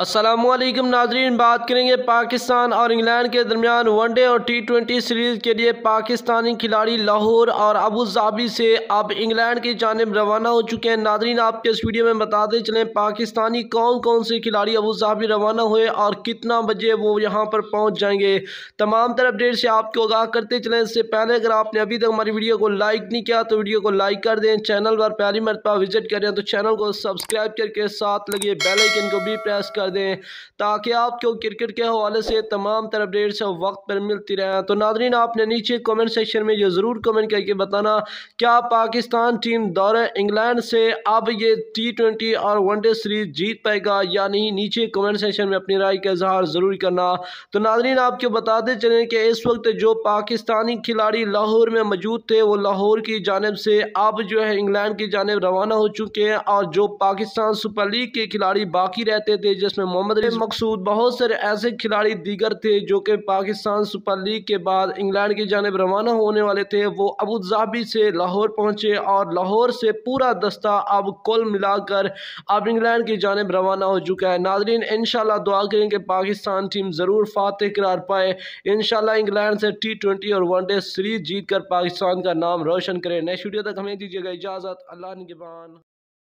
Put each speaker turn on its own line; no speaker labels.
असलम नाजरीन बात करेंगे पाकिस्तान और इंग्लैंड के दरमियान वनडे और टी ट्वेंटी सीरीज़ के लिए पाकिस्तानी खिलाड़ी लाहौर और अबू धाबी से अब इंग्लैंड की जानब रवाना हो चुके हैं नाजरीन आपके इस वीडियो में बताते चलें पाकिस्तानी कौन कौन से खिलाड़ी अबू धाबी रवाना हुए और कितना बजे वो यहाँ पर पहुँच जाएंगे तमाम तरह अपडेट से आपको आगाह करते चलें इससे पहले अगर आपने अभी तक हमारी वीडियो को लाइक नहीं किया तो वीडियो को लाइक कर दें चैनल पर पहली मरतबा विजिट करें तो चैनल को सब्सक्राइब करके साथ लगे बेलाइकन को भी प्रेस कर कर दें ताकि आपको क्रिकेट के हवाले से तमाम तर अपडेट्स वक्त पर मिलती रहें तो नादरीन आपने नीचे कमेंट सेक्शन में ये ज़रूर कमेंट करके बताना क्या पाकिस्तान टीम दौरे इंग्लैंड से अब ये टी ट्वेंटी और वनडे सीरीज जीत पाएगा या नहीं नीचे कमेंट सेक्शन में अपनी राय का इजहार ज़रूर करना तो नादरीन आपको बताते चलें कि इस वक्त जो पाकिस्तानी खिलाड़ी लाहौर में मौजूद थे वो लाहौर की जानब से अब जो है इंग्लैंड की जानब रवाना हो चुके हैं और जो पाकिस्तान सुपर लीग के खिलाड़ी बाकी रहते थे जिस जिसमें मोहम्मद मकसूद बहुत सारे ऐसे खिलाड़ी दीगर थे जो कि पाकिस्तान सुपर लीग के बाद इंग्लैंड की जानब रवाना होने वाले थे वो अबू से लाहौर पहुंचे और लाहौर से पूरा दस्ता अब कुल मिलाकर अब इंग्लैंड की जानब रवाना हो चुका है नादरीन इन दुआ करें कि पाकिस्तान टीम ज़रूर फातह करार पाए इन इंग्लैंड से टी ट्वेंटी और वनडे सीरीज जीत कर पाकिस्तान का नाम रोशन करें नेक्स्ट वीडियो तक हमें दीजिएगा इजाज़त अल्लाह निगबान